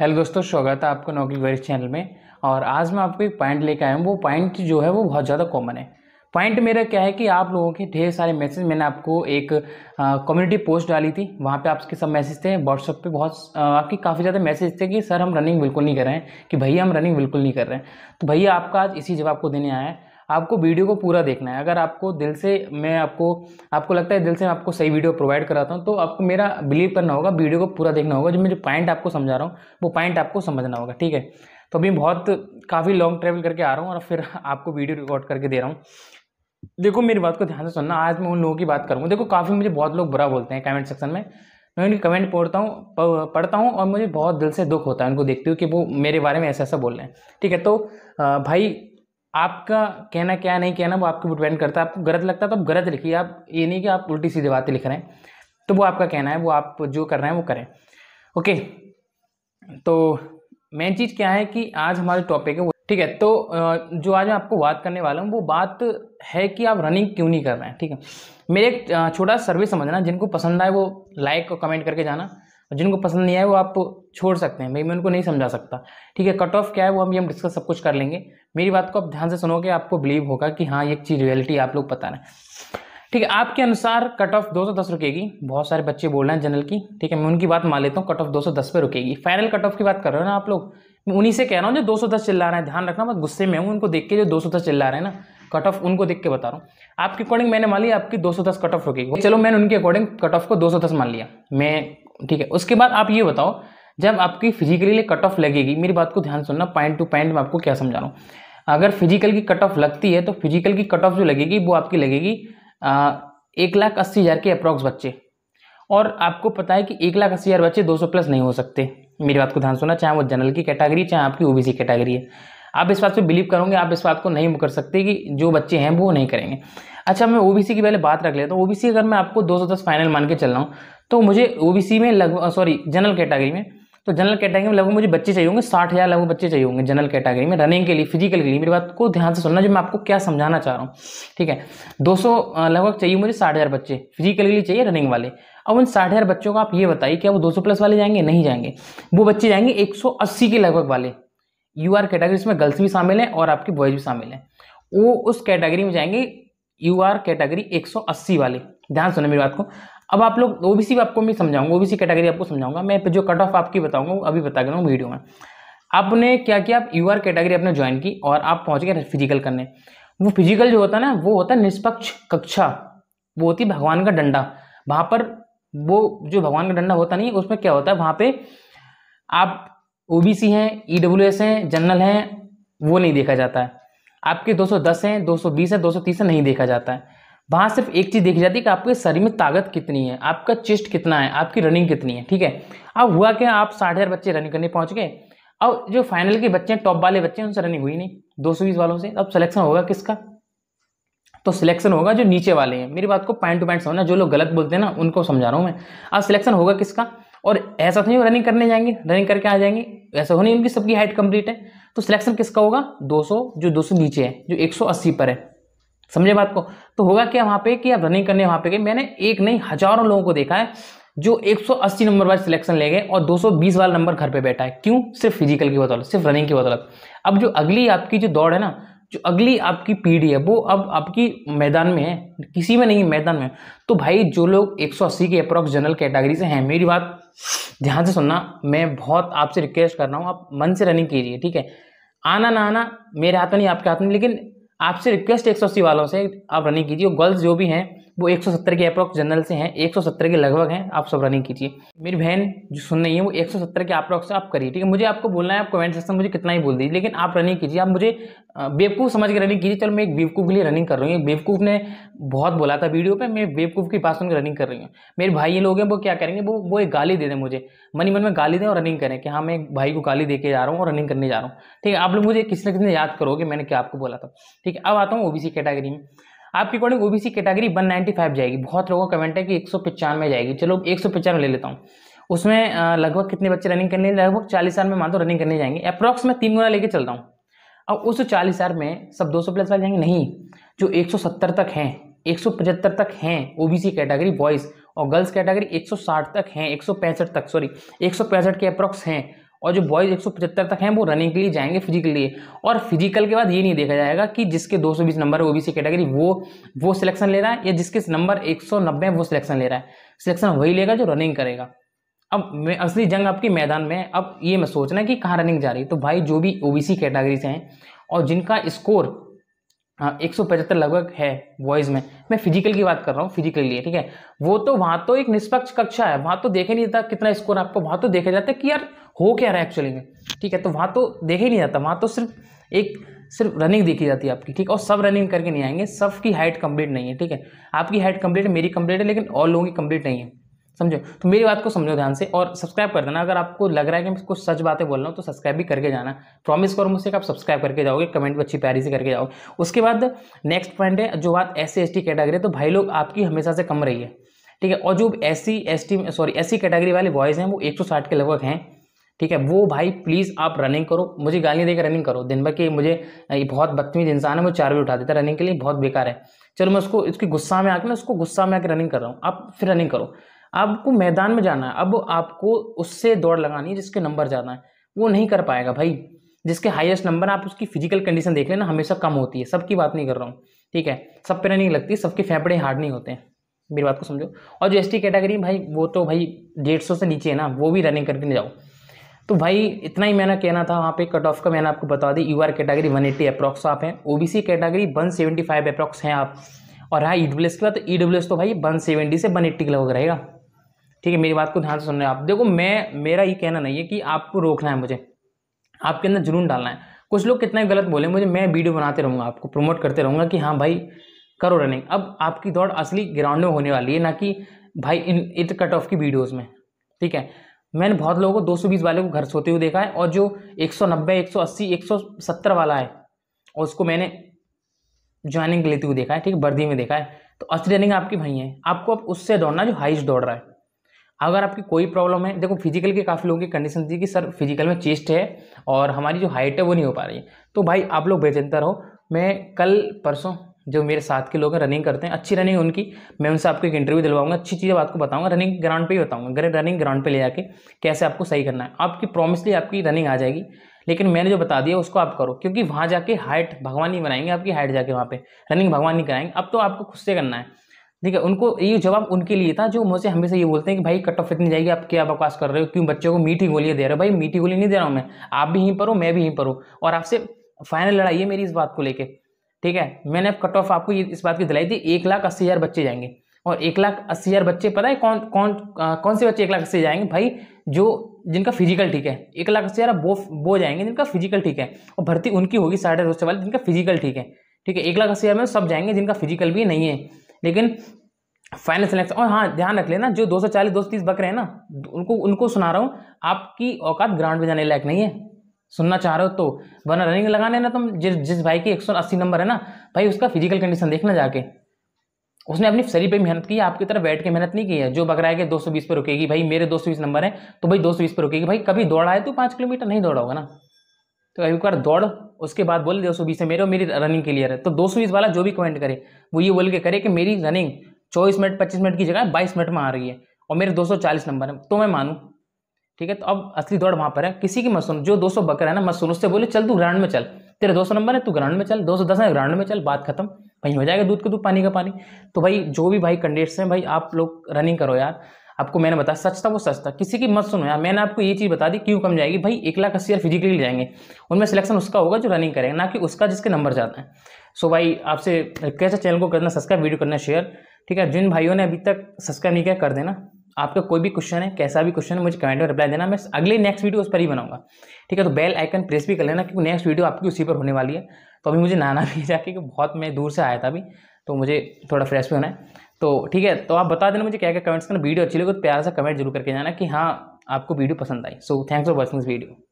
hello दोस्तों स्वागत है आपका नौकरी वरिष्ठ चैनल में और आज मैं आपको एक पॉइंट लेकर आया हूँ वो पॉइंट जो है वो बहुत ज़्यादा कॉमन है पॉइंट मेरा क्या है कि आप लोगों के ढेर सारे मैसेज मैंने आपको एक कम्युनिटी पोस्ट डाली थी वहाँ पे आपके सब मैसेज थे व्हाट्सअप पे बहुत आपके काफ़ी ज़्यादा मैसेज थे कि सर हम रनिंग बिल्कुल नहीं कर रहे हैं कि भैया हम रनिंग बिल्कुल नहीं कर रहे हैं तो भैया आपका आज इसी जवाब को देने आया है आपको वीडियो को पूरा देखना है अगर आपको दिल से मैं आपको आपको लगता है दिल से मैं आपको सही वीडियो प्रोवाइड कराता हूँ तो आपको मेरा बिलीव करना होगा वीडियो को पूरा देखना होगा जो मैं जो पॉइंट आपको समझा रहा हूँ वो पॉइंट आपको समझना होगा ठीक है तो अभी बहुत काफ़ी लॉन्ग ट्रैवल करके आ रहा हूँ और फिर आपको वीडियो रिकॉर्ड करके दे रहा हूँ देखो मेरी बात को ध्यान से सुनना आज मैं उन लोगों की बात करूँगा देखो काफ़ी मुझे बहुत लोग बुरा बोलते हैं कमेंट सेक्शन में मैं उनके कमेंट पढ़ता हूँ पढ़ता हूँ और मुझे बहुत दिल से दुख होता है उनको देखते हुए कि वो मेरे बारे में ऐसा ऐसा बोल रहे हैं ठीक है तो भाई आपका कहना क्या नहीं कहना वो आपके ऊपर डिपेंड करता है आपको गलत लगता है तो आप गलत लिखिए आप ये नहीं कि आप उल्टी सीधे बातें लिख रहे हैं तो वो आपका कहना है वो आप जो कर रहे हैं वो करें ओके तो मेन चीज़ क्या है कि आज हमारा टॉपिक है वो ठीक है तो जो आज मैं आपको बात करने वाला हूँ वो बात है कि आप रनिंग क्यों नहीं कर रहे हैं ठीक है मेरे एक छोटा सर्वे समझना जिनको पसंद आए वो लाइक और कमेंट करके जाना और जिनको पसंद नहीं आए वो आप छोड़ सकते हैं भाई मैं उनको नहीं समझा सकता ठीक है कट ऑफ क्या है वो हम ये हम डिस्कस सब कुछ कर लेंगे मेरी बात को आप ध्यान से सुनोगे आपको बिलीव होगा कि हाँ ये चीज़ रियलिटी आप लोग पता ना ठीक है आपके अनुसार कट ऑफ दो सौ दस रुकेगी बहुत सारे बच्चे बोल रहे हैं जनरल की ठीक है मैं उनकी बात मान लेता हूँ कट ऑफ दो सौ दस पे रुकेगी फाइनल कट ऑफ की बात कर रहे हो ना आप लोग मैं उन्हीं से कह रहा हूँ जो दो सौ दस चिल्ला रहे हैं ध्यान रखना मैं गुस्से में हूँ उनको देख के जो दो सौ दस चिल्ला रहे हैं ना कट ऑफ उनको देख के बता रहा हूँ आपके अकॉर्डिंग मैंने मान लिया आपकी दस कट ऑफ रुकेगी चलो मैंने उनके अकॉर्डिंग कट ऑफ को दो सौ दस मान लिया मैं ठीक है उसके बाद आप ये बताओ जब आपकी फिजिकली लिए कट ऑफ लगेगी मेरी बात को ध्यान सुनना पॉइंट टू पॉइंट मैं आपको क्या समझा रहा हूँ अगर फिजिकल की कट ऑफ लगती है तो फिजिकल की कट ऑफ जो लगेगी वो आपकी लगेगी आ, एक लाख अस्सी हज़ार के अप्रॉक्स बच्चे और आपको पता है कि एक लाख अस्सी हज़ार बच्चे दो सौ प्लस नहीं हो सकते मेरी बात को ध्यान सुनना चाहे वो जनरल की कैटेगरी चाहे आपकी ओ सी कैटेगरी है आप इस बात पर बिलीव करोगे आप इस बात को नहीं कर सकते कि जो बच्चे हैं वो नहीं करेंगे अच्छा मैं ओबीसी की पहले बात रख लेता हूँ ओबीसी अगर मैं आपको दस फाइनल मान के चल रहा हूँ तो मुझे ओ में लगभग सॉरी जनरल कैटेगरी में तो जनरल कैटेगरी में लगभग मुझे बच्चे चाहिए होंगे साठ हज़ार लगभग बच्चे चाहिए होंगे जनरल कैटेगरी में रनिंग के लिए फिजिकल के लिए मेरी बात को ध्यान से सुनना जो मैं आपको क्या समझाना चाह रहा हूँ ठीक है 200 लगभग चाहिए मुझे साठ हज़ार बच्चे फिजिकल के लिए चाहिए रनिंग वाले अब उन साठ हज़ार बच्चों को आप ये बताइए क्या वो दो प्लस वाले जाएंगे नहीं जाएंगे वो बच्चे जाएंगे एक के लगभग वाले यू आर कैटेगरी उसमें गर्ल्स भी शामिल हैं और आपके बॉयज़ भी शामिल हैं वो उस कैटेगरी में जाएंगे यू आर कैटेगरी एक वाले ध्यान सुनो मेरी बात को अब आप लोग ओ बी आपको मैं समझाऊंगा ओ सी कैटेगरी आपको समझाऊंगा मैं जो कट ऑफ आपकी बताऊंगा अभी बता के रहा हूँ वीडियो में आपने क्या किया आप यूआर कैटेगरी आपने ज्वाइन की और आप पहुंच गए फिजिकल करने वो फिजिकल जो होता है ना वो होता है निष्पक्ष कक्षा वो होती है भगवान का डंडा वहाँ पर वो जो भगवान का डंडा होता नहीं उसमें क्या होता है वहाँ पे आप ओबीसी हैं ईडब्ल्यूएस e हैं जनरल हैं वो नहीं देखा जाता है आपके 210 हैं 220 हैं 230 हैं नहीं देखा जाता है वहाँ सिर्फ एक चीज़ देखी जाती है कि आपके शरीर में ताकत कितनी है आपका चेस्ट कितना है आपकी रनिंग कितनी है ठीक है अब हुआ क्या आप साठ हज़ार बच्चे रनिंग करने पहुँच गए अब जो फाइनल के बच्चे हैं टॉप वाले बच्चे हैं उनसे रनिंग हुई नहीं दो सौ बीस वालों से अब सिलेक्शन होगा किसका तो सिलेक्शन होगा जो नीचे वाले हैं मेरी बात को पॉइंट टू पॉइंट समझना जो लोग गलत बोलते हैं ना उनको समझा रहा हूँ मैं अब सिलेक्शन होगा किसका और ऐसा तो नहीं रनिंग करने जाएंगे रनिंग करके आ जाएंगे ऐसा हो तो नहीं उनकी सबकी हाइट कंप्लीट है तो सिलेक्शन किसका होगा 200 जो 200 नीचे है जो 180 पर है समझे बात को तो होगा क्या वहाँ पे कि आप रनिंग करने वहाँ पे गए मैंने एक नहीं हजारों लोगों को देखा है जो 180 नंबर वाले सिलेक्शन ले गए और 220 वाला नंबर घर पे बैठा है क्यों सिर्फ फिजिकल की बदौलत सिर्फ रनिंग की बदौलत अब जो अगली आपकी जो दौड़ है ना जो अगली आपकी पीढ़ी है वो अब आपकी मैदान में है किसी में नहीं मैदान में तो भाई जो लोग 180 के अप्रॉक्स जनरल कैटेगरी से हैं मेरी बात ध्यान से सुनना मैं बहुत आपसे रिक्वेस्ट कर रहा हूँ आप मन से रनिंग कीजिए ठीक है आना ना आना मेरे हाथ में नहीं आपके हाथ में लेकिन आपसे रिक्वेस्ट है एक वालों से आप रनिंग कीजिए गर्ल्स जो भी हैं वो 170 के अप्रॉक्स जनरल से हैं 170 के लगभग हैं आप सब रनिंग कीजिए मेरी बहन जो सुन रही है वो 170 के अप्रॉक्स आप करिए ठीक है मुझे आपको बोलना है आप कमेंट सेक्शन मुझे कितना ही बोल दीजिए लेकिन आप रनिंग कीजिए आप मुझे बेवकूफ़ समझ के रनिंग कीजिए चलो मैं एक बेवकूफ़ के लिए रनिंग कर रही हूँ बेवकूफ़ ने बहुत बोला था वीडियो पर मैं बेवकूफ़ की बात सुनकर रनिंग कर रही हूँ मेरे भाई ये लोग हैं वो क्या करेंगे वो वो एक गाली दे दें मुझे मनी मन में गाली दें और रनिंग करें कि हाँ मैं एक भाई को गाली दे जा रहा हूँ और रनिंग करने जा रहा हूँ ठीक है आप लोग मुझे किसी ना किसी याद करोगे मैंने क्या आपको बोला था ठीक है अब आता हूँ ओबीसी कैटेगरी में आपके अकॉर्डिंग ओबीसी कैटेगरी 195 जाएगी बहुत लोगों का कमेंट है कि एक सौ पिचानवे जाएगी चलो एक सौ पिचानवे ले लेता हूँ उसमें लगभग कितने बच्चे रनिंग करने लगभग चालीस साल में मान दो तो रनिंग करने जाएंगे अप्रॉक्स में तीन गुना लेके चलता हूँ अब उस चालीस साल में सब 200 प्लस वाले जाएंगे नहीं जो 170 तक हैं 175 तक हैं ओबीसी कैटेगरी बॉयज़ और गर्ल्स कैटेगरी 160 तक हैं पैंसठ तक सॉरी पैंसठ के अप्रॉक्स हैं और जो बॉयज़ एक तक हैं वो रनिंग के लिए जाएंगे फिजिकल लिए और फिजिकल के बाद ये नहीं देखा जाएगा कि जिसके 220 नंबर है ओबीसी कैटेगरी वो वो सिलेक्शन ले रहा है या जिसके नंबर 190 है वो सिलेक्शन ले रहा है सिलेक्शन वही लेगा जो रनिंग करेगा अब असली जंग आपके मैदान में है अब ये मैं सोचना कि कहाँ रनिंग जा रही है तो भाई जो भी ओ कैटेगरी से हैं और जिनका स्कोर हाँ एक सौ पचहत्तर लगभग है वॉइस में मैं फिजिकल की बात कर रहा हूँ फिजिकल लिए ठीक है वो तो वहाँ तो एक निष्पक्ष कक्षा है वहाँ तो देखे नहीं जाता कितना स्कोर आपको वहाँ तो देखा जाता है कि यार हो क्या रहा है एक्चुअली में ठीक है तो वहाँ तो देखे ही नहीं जाता वहाँ तो सिर्फ एक सिर्फ रनिंग देखी जाती है आपकी ठीक और सब रनिंग करके नहीं आएंगे सब की हाइट कंप्लीट नहीं है ठीक है आपकी हाइट कंप्लीट है मेरी कंप्लीट है लेकिन और लोगों की कंप्लीट नहीं है समझो तो मेरी बात को समझो ध्यान से और सब्सक्राइब कर देना अगर आपको लग रहा है कि मैं कुछ सच बातें बोल रहा हूँ तो सब्सक्राइब भी करके जाना प्रॉमिस करो मुझसे कि आप सब्सक्राइब करके जाओगे कमेंट भी अच्छी प्यारी से करके जाओगे उसके बाद नेक्स्ट पॉइंट है जो बात S C S T category है तो भाई लोग आपकी हमेशा से कम रही है ठीक है और जो S C S T sorry S category वाले बॉयज़ हैं वो एक सौ साठ के लगभग हैं ठीक है वो भाई प्लीज़ आप रनिंग करो मुझे गालियाँ देकर रनिंग करो दिन भर के मुझे ये बहुत बदतमीज इंसान है मुझे चार भी उठा देता है रनिंग के लिए बहुत बेकार है चलो मैं उसको इसकी गुस्सा में आकर ना उसको गुस्सा में आकर रनिंग कर रहा हूँ आप फिर रनिंग करो आपको मैदान में जाना है अब आपको उससे दौड़ लगानी है जिसके नंबर ज़्यादा है वो नहीं कर पाएगा भाई जिसके हाईएस्ट नंबर आप उसकी फिजिकल कंडीशन देख लेना हमेशा कम होती है सबकी बात नहीं कर रहा हूँ ठीक है सब पे नहीं लगती सबके फेफड़े हार्ड नहीं होते हैं मेरी बात को समझो और जो एस कैटेगरी भाई वो तो भाई डेढ़ सौ से नीचे है ना वो भी रनिंग करके नहीं जाओ तो भाई इतना ही मैंने कहना था वहाँ पे कट ऑफ का मैंने आपको बता दी U R category one eighty approx आप हैं O B C category one seventy five approx हैं आप और हाँ ई डब्ल्यू एस के बाद तो ई डब्ल्यू एस तो भाई वन सेवेंटी से वन एट्टी के लगभग रहेगा ठीक है मेरी बात को ध्यान से सुन रहे हैं आप देखो मैं मेरा ये कहना नहीं है कि आपको रोकना है मुझे आपके अंदर जुनून डालना है कुछ लोग कितना गलत बोले मुझे मैं वीडियो बनाते रहूँगा आपको प्रमोट करते रहूँगा कि हाँ भाई करो रनिंग अब आपकी दौड़ असली ग्राउंड में होने वाली है ना कि भाई इन इत कट ऑफ की वीडियोज़ में ठीक है मैंने बहुत लोगों को 220 वाले को घर सोते हुए देखा है और जो 190, 180, 170 वाला है उसको मैंने ज्वाइनिंग लेते हुए देखा है ठीक है वर्दी में देखा है तो असली रनिंग आपकी भाई है आपको अब उससे दौड़ना जो हाइस्ट दौड़ रहा है अगर आपकी कोई प्रॉब्लम है देखो फिजिकल के काफ़ी लोगों की कंडीशन थी कि सर फिजिकल में चेस्ट है और हमारी जो हाइट है वो नहीं हो पा रही तो भाई आप लोग बेचिंता रहो मैं कल परसों जो मेरे साथ के लोग हैं रनिंग करते हैं अच्छी रनिंग है उनकी मैं उनसे आपको एक इंटरव्यू दिलवाऊंगा अच्छी बात आपको बताऊंगा रनिंग ग्राउंड पे ही बताऊंगा अगर रनिंग ग्राउंड पे ले जाके कैसे आपको सही करना है आपकी प्रॉमिसली आपकी रनिंग आ जाएगी लेकिन मैंने जो बता दिया उसको आप करो क्योंकि वहाँ जाके हाइट भगवान ही बनाएंगे आपकी हाइट जाके वहाँ पर रनिंग भगवान ही कराएंगे अब तो आपको खुद से करना है ठीक है उनको ये जवाब उनके लिए था जो मुझसे हमेशा ये बोलते हैं कि भाई कट ऑफ इतनी जाएगी आप क्या बकवास कर रहे हो क्यों बच्चों को मीठी गोलियाँ दे रहे हो भाई मीठी गोली नहीं दे रहा हूँ मैं आप भी यहीं पर हो मैं भी यहीं पर हूँ और आपसे फाइनल लड़ाई है मेरी इस बात को लेकर ठीक है मैंने कट ऑफ आपको ये इस बात की दिलाई थी एक लाख अस्सी हज़ार बच्चे जाएंगे और एक लाख अस्सी हज़ार बच्चे पता है कौन कौन आ, कौन से बच्चे एक लाख अस्सी जाएंगे भाई जो जिनका फिजिकल ठीक है एक लाख अस्सी हज़ार वो वो जाएंगे जिनका फिजिकल ठीक है और भर्ती उनकी होगी साढ़े दो सौ वाले जिनका फिजिकल ठीक है ठीक है एक लाख अस्सी हज़ार में सब जाएंगे जिनका फिजिकल भी नहीं है लेकिन फाइनल सिलेक्शन और हाँ ध्यान रख लेना जो 240 230 बकरे हैं ना उनको उनको सुना रहा हूँ आपकी औकात ग्राउंड में जाने लायक नहीं है सुनना चाह रहे हो तो वरना रनिंग लगाने ना तुम जिस जिस भाई की 180 नंबर है ना भाई उसका फिजिकल कंडीशन देखना जाके उसने अपनी शरीर पे मेहनत की है आपकी तरफ बैठ के मेहनत नहीं की है जो बकरा है कि बीस पे रुकेगी भाई मेरे बीस नंबर है तो भाई बीस पे रुकेगी भाई कभी दौड़ा है तो पाँच किलोमीटर नहीं दौड़ा होगा ना तो एक बार दौड़ उसके बाद बोले दो सौ बीस है मेरे और मेरी रनिंग क्लियर है तो दो सौ बीस वाला जो भी कमेंट करे वो ये बोल के करे कि मेरी रनिंग चौबीस मिनट पच्चीस मिनट की जगह बाईस मिनट में आ रही है और मेरे दो सौ चालीस नंबर है तो मैं मानूँ ठीक है तो अब असली दौड़ वहाँ पर है किसी की मत जो दो सौ बकर है ना मत उससे बोले चल तू ग्राउंड में चल तेरे दो सौ नंबर है तू ग्राउंड में चल दो सौ दस है ग्राउंड में चल बात खत्म भाई हो जाएगा दूध का दूध पानी का पानी तो भाई जो भी भाई कंडेट्स हैं भाई आप लोग रनिंग करो यार आपको मैंने बताया सच था वो सच था किसी की मत सुनो यार मैंने आपको ये चीज़ बता दी क्यों कम जाएगी भाई एक लाख अस्सी हज़ार फिजिकली जाएंगे उनमें सिलेक्शन उसका होगा जो रनिंग करेगा ना कि उसका जिसके नंबर जाता है सो भाई आपसे कैसे चैनल को करना सब्सक्राइब वीडियो करना शेयर ठीक है जिन भाइयों ने अभी तक सब्सक्राइब नहीं किया कर देना आपका कोई भी क्वेश्चन है कैसा भी क्वेश्चन है मुझे कमेंट में रिप्लाई देना मैं अगले नेक्स्ट वीडियो उस पर ही बनाऊंगा ठीक है तो बेल आइकन प्रेस भी कर लेना क्योंकि नेक्स्ट वीडियो आपकी उसी पर होने वाली है तो अभी मुझे नाना भी जाके कि बहुत मैं दूर से आया था अभी तो मुझे थोड़ा फ्रेश भी होना है तो ठीक है तो आप बता देना मुझे क्या क्या कमेंट्स करना वीडियो अच्छी लगे तो प्यार से कमेंट जरूर करके जाना कि हाँ आपको वीडियो पसंद आई so thanks for watching this video